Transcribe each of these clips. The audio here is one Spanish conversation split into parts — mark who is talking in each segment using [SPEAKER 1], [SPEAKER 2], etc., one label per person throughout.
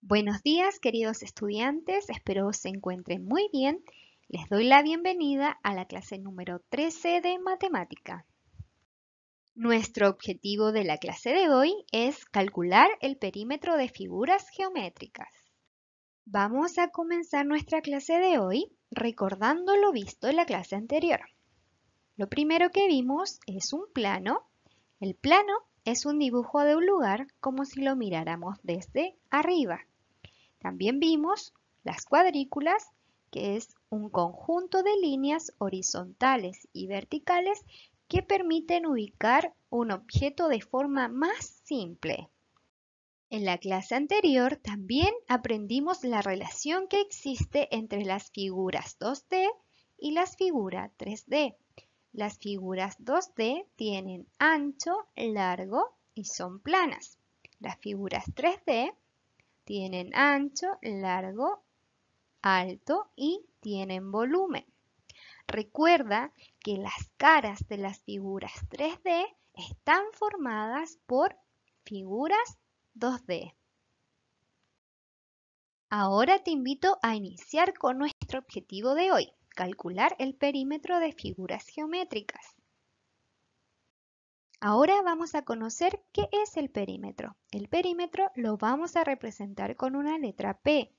[SPEAKER 1] Buenos días queridos estudiantes, espero se encuentren muy bien. Les doy la bienvenida a la clase número 13 de Matemática. Nuestro objetivo de la clase de hoy es calcular el perímetro de figuras geométricas. Vamos a comenzar nuestra clase de hoy recordando lo visto en la clase anterior. Lo primero que vimos es un plano. El plano es un dibujo de un lugar como si lo miráramos desde arriba. También vimos las cuadrículas, que es un conjunto de líneas horizontales y verticales que permiten ubicar un objeto de forma más simple. En la clase anterior también aprendimos la relación que existe entre las figuras 2D y las figuras 3D. Las figuras 2D tienen ancho, largo y son planas. Las figuras 3D tienen ancho, largo, alto y tienen volumen. Recuerda que las caras de las figuras 3D están formadas por figuras 2D. Ahora te invito a iniciar con nuestro objetivo de hoy, calcular el perímetro de figuras geométricas. Ahora vamos a conocer qué es el perímetro. El perímetro lo vamos a representar con una letra P.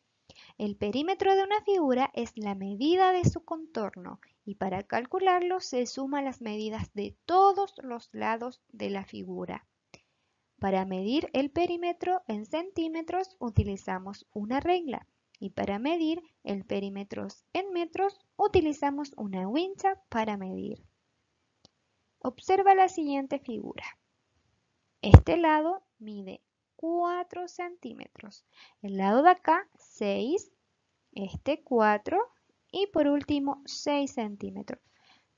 [SPEAKER 1] El perímetro de una figura es la medida de su contorno y para calcularlo se suma las medidas de todos los lados de la figura. Para medir el perímetro en centímetros utilizamos una regla y para medir el perímetro en metros utilizamos una wincha para medir. Observa la siguiente figura. Este lado mide 4 centímetros. El lado de acá, 6. Este, 4. Y por último, 6 centímetros.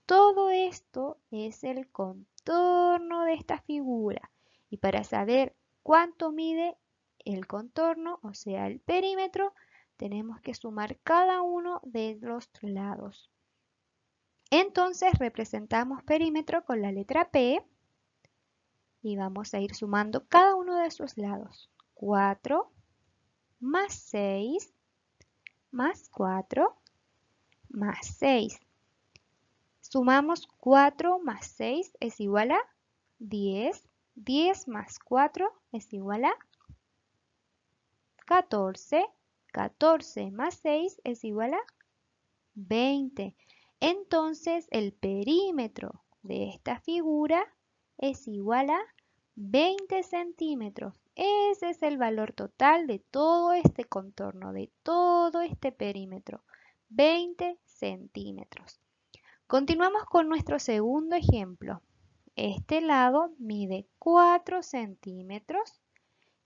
[SPEAKER 1] Todo esto es el contorno de esta figura. Y para saber cuánto mide el contorno, o sea, el perímetro, tenemos que sumar cada uno de los lados. Entonces representamos perímetro con la letra P y vamos a ir sumando cada uno de sus lados. 4 más 6 más 4 más 6. Sumamos 4 más 6 es igual a 10. 10 más 4 es igual a 14. 14 más 6 es igual a 20. Entonces el perímetro de esta figura es igual a 20 centímetros. Ese es el valor total de todo este contorno, de todo este perímetro. 20 centímetros. Continuamos con nuestro segundo ejemplo. Este lado mide 4 centímetros.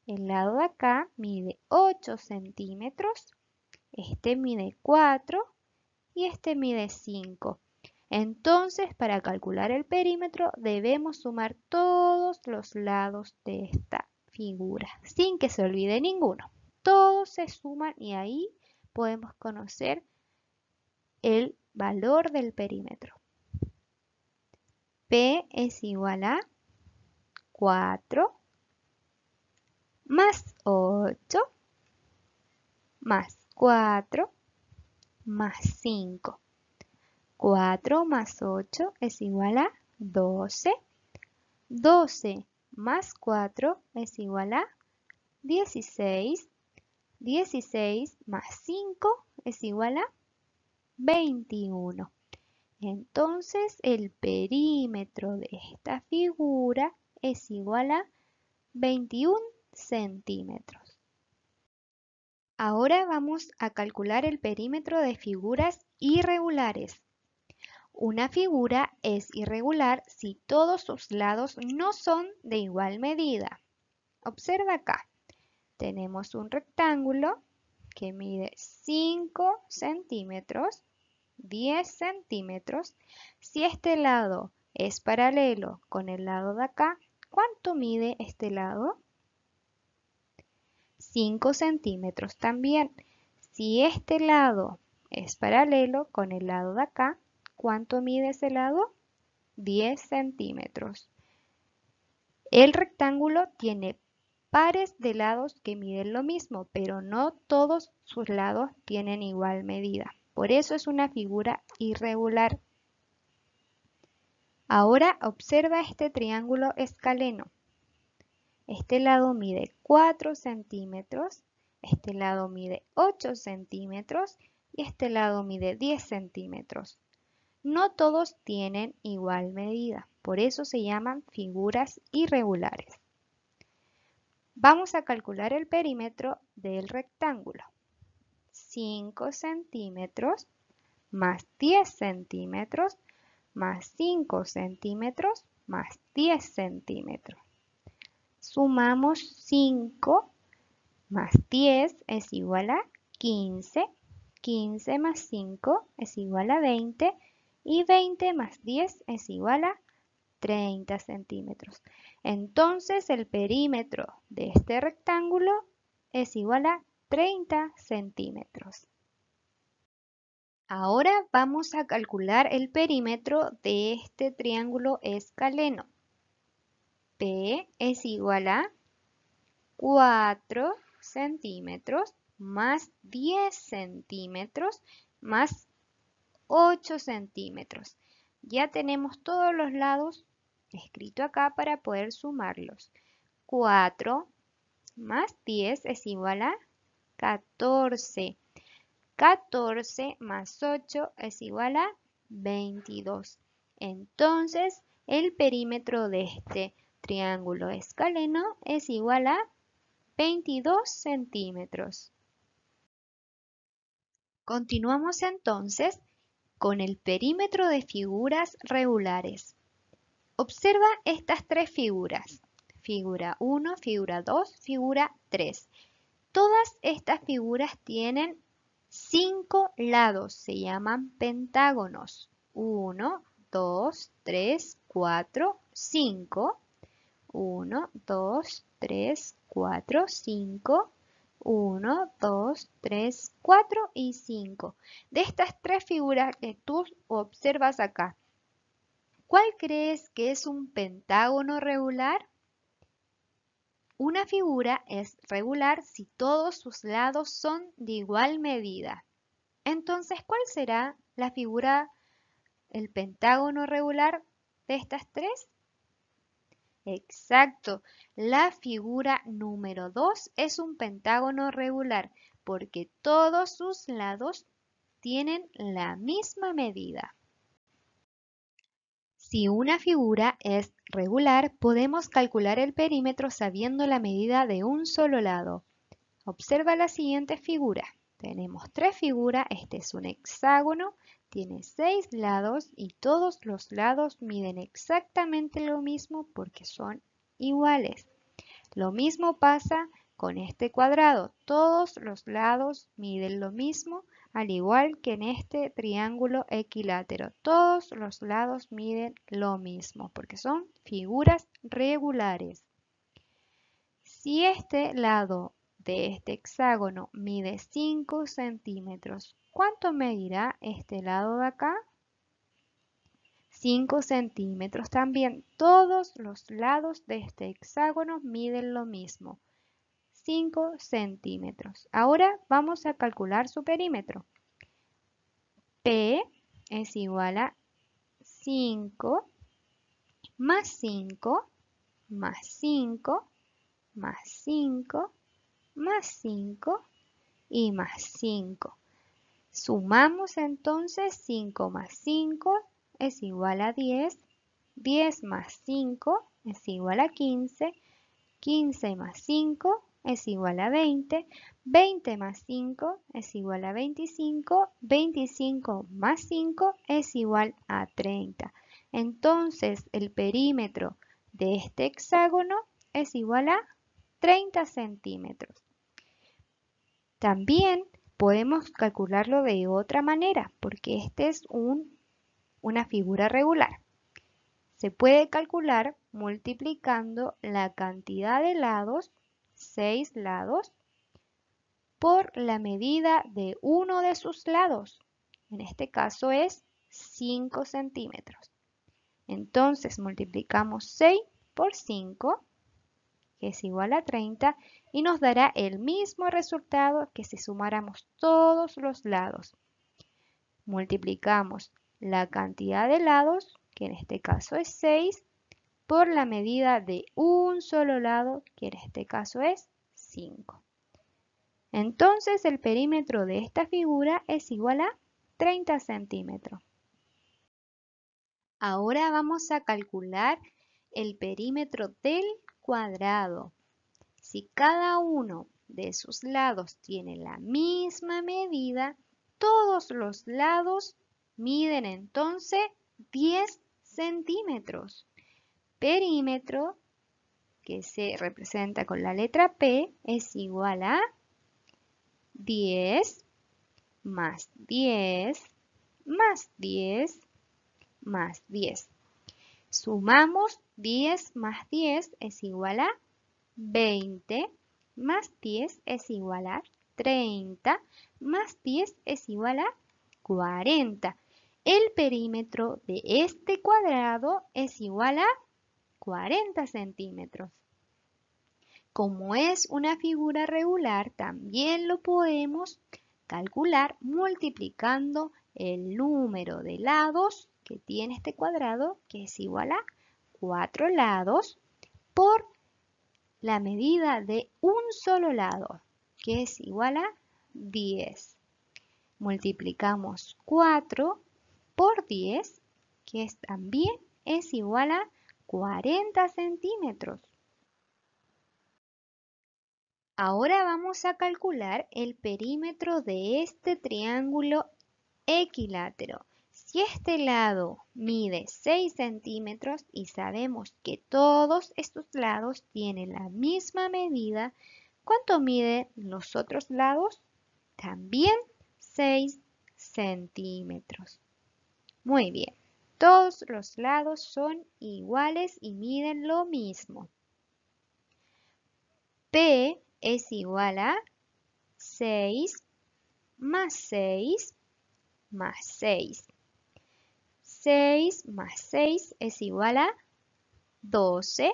[SPEAKER 1] El lado de acá mide 8 centímetros. Este mide 4 y este mide 5. Entonces, para calcular el perímetro, debemos sumar todos los lados de esta figura, sin que se olvide ninguno. Todos se suman y ahí podemos conocer el valor del perímetro. P es igual a 4 más 8 más 4 más 5. 4 más 8 es igual a 12. 12 más 4 es igual a 16. 16 más 5 es igual a 21. Entonces el perímetro de esta figura es igual a 21 centímetros. Ahora vamos a calcular el perímetro de figuras irregulares. Una figura es irregular si todos sus lados no son de igual medida. Observa acá. Tenemos un rectángulo que mide 5 centímetros, 10 centímetros. Si este lado es paralelo con el lado de acá, ¿cuánto mide este lado? 5 centímetros también. Si este lado es paralelo con el lado de acá, ¿cuánto mide ese lado? 10 centímetros. El rectángulo tiene pares de lados que miden lo mismo, pero no todos sus lados tienen igual medida. Por eso es una figura irregular. Ahora observa este triángulo escaleno. Este lado mide 4 centímetros, este lado mide 8 centímetros y este lado mide 10 centímetros. No todos tienen igual medida, por eso se llaman figuras irregulares. Vamos a calcular el perímetro del rectángulo. 5 centímetros más 10 centímetros más 5 centímetros más 10 centímetros sumamos 5 más 10 es igual a 15, 15 más 5 es igual a 20 y 20 más 10 es igual a 30 centímetros. Entonces el perímetro de este rectángulo es igual a 30 centímetros. Ahora vamos a calcular el perímetro de este triángulo escaleno. P es igual a 4 centímetros más 10 centímetros más 8 centímetros. Ya tenemos todos los lados escrito acá para poder sumarlos. 4 más 10 es igual a 14. 14 más 8 es igual a 22. Entonces, el perímetro de este triángulo escaleno es igual a 22 centímetros. Continuamos entonces con el perímetro de figuras regulares. Observa estas tres figuras, figura 1, figura 2, figura 3. Todas estas figuras tienen cinco lados, se llaman pentágonos. 1, 2, 3, 4, 5 1, 2, 3, 4, 5, 1, 2, 3, 4 y 5. De estas tres figuras que tú observas acá, ¿cuál crees que es un pentágono regular? Una figura es regular si todos sus lados son de igual medida. Entonces, ¿cuál será la figura, el pentágono regular de estas tres? Exacto. La figura número 2 es un pentágono regular porque todos sus lados tienen la misma medida. Si una figura es regular, podemos calcular el perímetro sabiendo la medida de un solo lado. Observa la siguiente figura. Tenemos tres figuras, este es un hexágono, tiene seis lados y todos los lados miden exactamente lo mismo porque son iguales. Lo mismo pasa con este cuadrado. Todos los lados miden lo mismo, al igual que en este triángulo equilátero. Todos los lados miden lo mismo porque son figuras regulares. Si este lado de este hexágono mide 5 centímetros. ¿Cuánto medirá este lado de acá? 5 centímetros. También todos los lados de este hexágono miden lo mismo. 5 centímetros. Ahora vamos a calcular su perímetro. P es igual a 5 más 5 más 5 más 5 más 5 y más 5. Sumamos entonces 5 más 5 es igual a 10. 10 más 5 es igual a 15. 15 más 5 es igual a 20. 20 más 5 es igual a 25. 25 más 5 es igual a 30. Entonces el perímetro de este hexágono es igual a 30 centímetros. También podemos calcularlo de otra manera, porque este es una figura regular. Se puede calcular multiplicando la cantidad de lados, 6 lados, por la medida de uno de sus lados. En este caso es 5 centímetros. Entonces multiplicamos 6 por 5, que es igual a 30, y nos dará el mismo resultado que si sumáramos todos los lados. Multiplicamos la cantidad de lados, que en este caso es 6, por la medida de un solo lado, que en este caso es 5. Entonces el perímetro de esta figura es igual a 30 centímetros. Ahora vamos a calcular el perímetro del cuadrado. Si cada uno de sus lados tiene la misma medida, todos los lados miden entonces 10 centímetros. Perímetro, que se representa con la letra P, es igual a 10 más 10 más 10 más 10. Sumamos 10 más 10 es igual a 20 más 10 es igual a 30 más 10 es igual a 40. El perímetro de este cuadrado es igual a 40 centímetros. Como es una figura regular, también lo podemos calcular multiplicando el número de lados que tiene este cuadrado, que es igual a 4 lados, por la medida de un solo lado, que es igual a 10. Multiplicamos 4 por 10, que también es igual a 40 centímetros. Ahora vamos a calcular el perímetro de este triángulo equilátero. Si este lado mide 6 centímetros y sabemos que todos estos lados tienen la misma medida, ¿cuánto miden los otros lados? También 6 centímetros. Muy bien, todos los lados son iguales y miden lo mismo. P es igual a 6 más 6 más 6. 6 más 6 es igual a 12.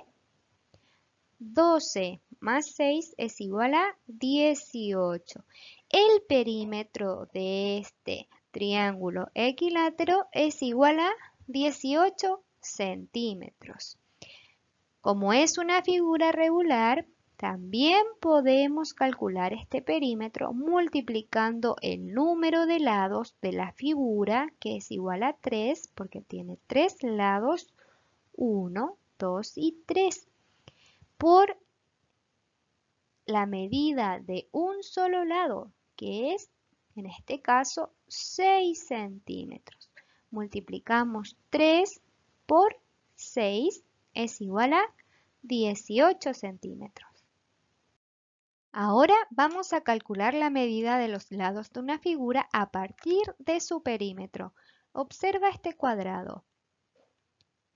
[SPEAKER 1] 12 más 6 es igual a 18. El perímetro de este triángulo equilátero es igual a 18 centímetros. Como es una figura regular, también podemos calcular este perímetro multiplicando el número de lados de la figura, que es igual a 3, porque tiene 3 lados, 1, 2 y 3, por la medida de un solo lado, que es, en este caso, 6 centímetros. Multiplicamos 3 por 6 es igual a 18 centímetros. Ahora vamos a calcular la medida de los lados de una figura a partir de su perímetro. Observa este cuadrado.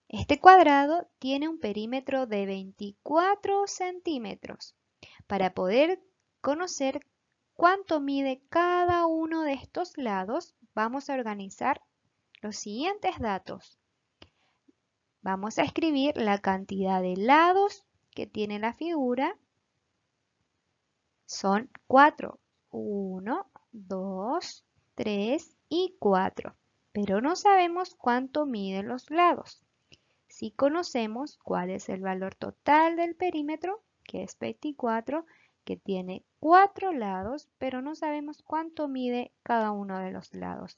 [SPEAKER 1] Este cuadrado tiene un perímetro de 24 centímetros. Para poder conocer cuánto mide cada uno de estos lados, vamos a organizar los siguientes datos. Vamos a escribir la cantidad de lados que tiene la figura son cuatro. Uno, dos, tres y cuatro. Pero no sabemos cuánto miden los lados. Si conocemos cuál es el valor total del perímetro, que es 24, que tiene cuatro lados, pero no sabemos cuánto mide cada uno de los lados.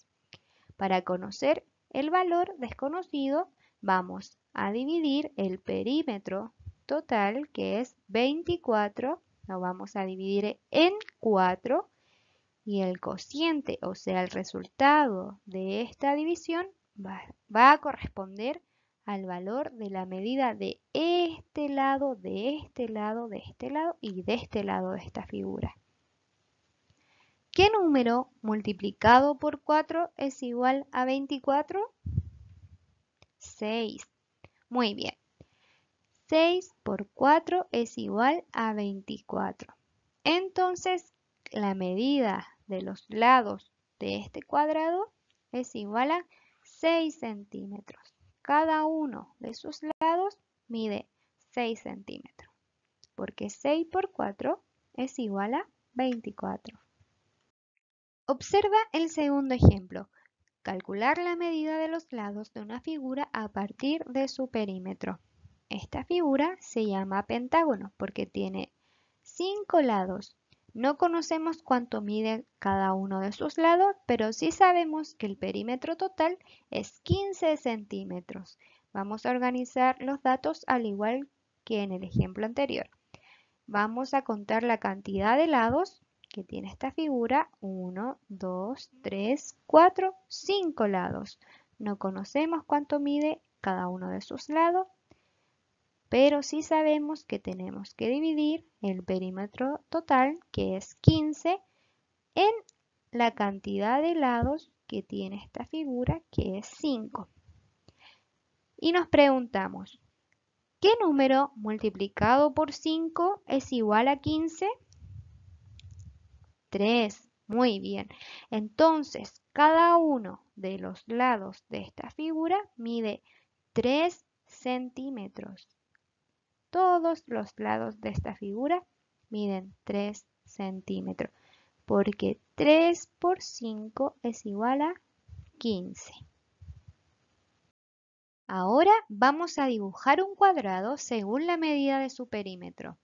[SPEAKER 1] Para conocer el valor desconocido, vamos a dividir el perímetro total, que es 24, lo vamos a dividir en 4 y el cociente, o sea, el resultado de esta división va, a corresponder al valor de la medida de este lado, de este lado, de este lado y de este lado de esta figura. ¿Qué número multiplicado por 4 es igual a 24? 6. Muy bien. 6 por 4 es igual a 24. Entonces, la medida de los lados de este cuadrado es igual a 6 centímetros. Cada uno de sus lados mide 6 centímetros, porque 6 por 4 es igual a 24. Observa el segundo ejemplo. Calcular la medida de los lados de una figura a partir de su perímetro. Esta figura se llama pentágono porque tiene cinco lados. No conocemos cuánto mide cada uno de sus lados, pero sí sabemos que el perímetro total es 15 centímetros. Vamos a organizar los datos al igual que en el ejemplo anterior. Vamos a contar la cantidad de lados que tiene esta figura. 1, 2, 3, 4, 5 lados. No conocemos cuánto mide cada uno de sus lados, pero sí sabemos que tenemos que dividir el perímetro total, que es 15, en la cantidad de lados que tiene esta figura, que es 5. Y nos preguntamos, ¿qué número multiplicado por 5 es igual a 15? 3. Muy bien. Entonces, cada uno de los lados de esta figura mide 3 centímetros todos los lados de esta figura miden 3 centímetros, porque 3 por 5 es igual a 15. Ahora vamos a dibujar un cuadrado según la medida de su perímetro.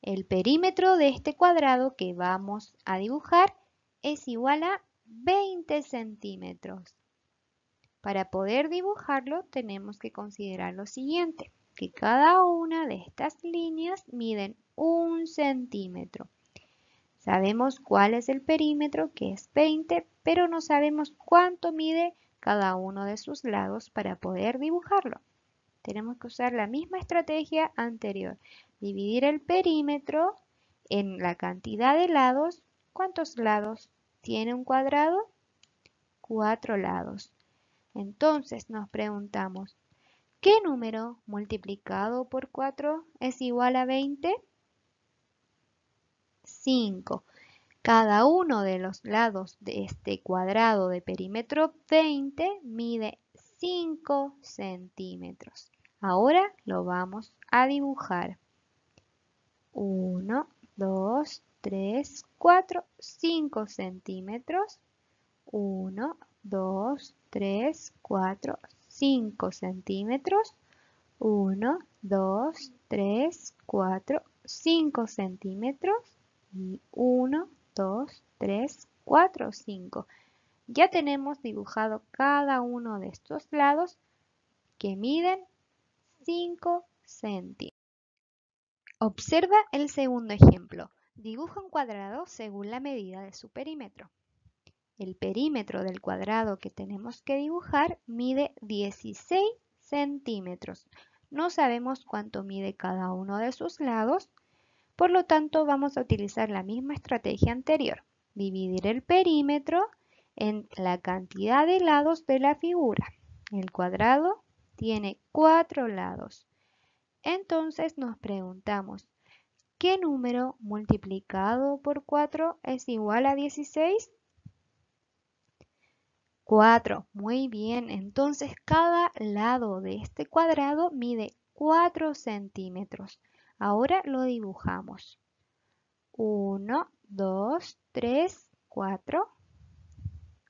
[SPEAKER 1] El perímetro de este cuadrado que vamos a dibujar es igual a 20 centímetros. Para poder dibujarlo tenemos que considerar lo siguiente que cada una de estas líneas miden un centímetro. Sabemos cuál es el perímetro, que es 20, pero no sabemos cuánto mide cada uno de sus lados para poder dibujarlo. Tenemos que usar la misma estrategia anterior. Dividir el perímetro en la cantidad de lados. ¿Cuántos lados tiene un cuadrado? Cuatro lados. Entonces nos preguntamos, ¿Qué número multiplicado por 4 es igual a 20? 5. Cada uno de los lados de este cuadrado de perímetro 20 mide 5 centímetros. Ahora lo vamos a dibujar. 1, 2, 3, 4, 5 centímetros. 1, 2, 3, 4, 5 centímetros, 1, 2, 3, 4, 5 centímetros y 1, 2, 3, 4, 5. Ya tenemos dibujado cada uno de estos lados que miden 5 centímetros. Observa el segundo ejemplo. Dibuja un cuadrado según la medida de su perímetro. El perímetro del cuadrado que tenemos que dibujar mide 16 centímetros. No sabemos cuánto mide cada uno de sus lados, por lo tanto vamos a utilizar la misma estrategia anterior. Dividir el perímetro en la cantidad de lados de la figura. El cuadrado tiene cuatro lados. Entonces nos preguntamos, ¿qué número multiplicado por 4 es igual a 16? 4. Muy bien, entonces cada lado de este cuadrado mide 4 centímetros. Ahora lo dibujamos. 1, 2, 3, 4.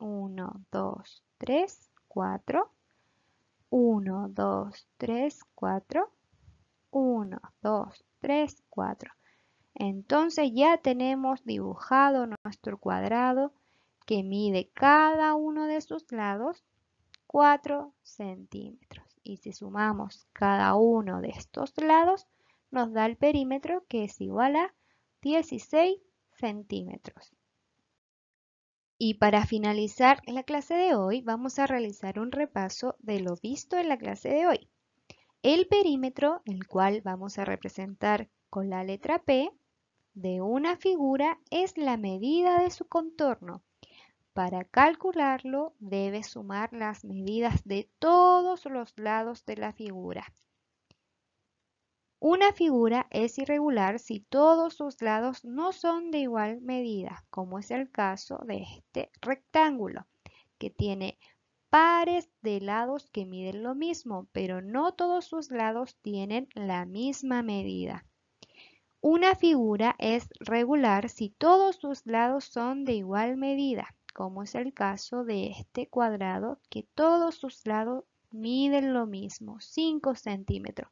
[SPEAKER 1] 1, 2, 3, 4. 1, 2, 3, 4. 1, 2, 3, 4. Entonces ya tenemos dibujado nuestro cuadrado que mide cada uno de sus lados 4 centímetros. Y si sumamos cada uno de estos lados, nos da el perímetro que es igual a 16 centímetros. Y para finalizar la clase de hoy, vamos a realizar un repaso de lo visto en la clase de hoy. El perímetro, el cual vamos a representar con la letra P, de una figura es la medida de su contorno, para calcularlo debes sumar las medidas de todos los lados de la figura. Una figura es irregular si todos sus lados no son de igual medida, como es el caso de este rectángulo, que tiene pares de lados que miden lo mismo, pero no todos sus lados tienen la misma medida. Una figura es regular si todos sus lados son de igual medida como es el caso de este cuadrado que todos sus lados miden lo mismo, 5 centímetros.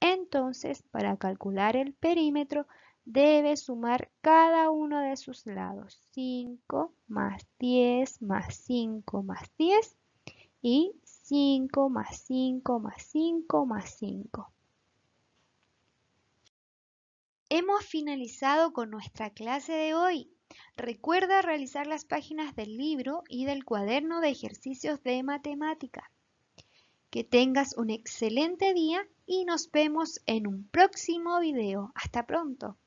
[SPEAKER 1] Entonces, para calcular el perímetro, debe sumar cada uno de sus lados. 5 más 10 más 5 más 10 y 5 más 5 más 5 más 5. Hemos finalizado con nuestra clase de hoy. Recuerda realizar las páginas del libro y del cuaderno de ejercicios de matemática. Que tengas un excelente día y nos vemos en un próximo video. Hasta pronto.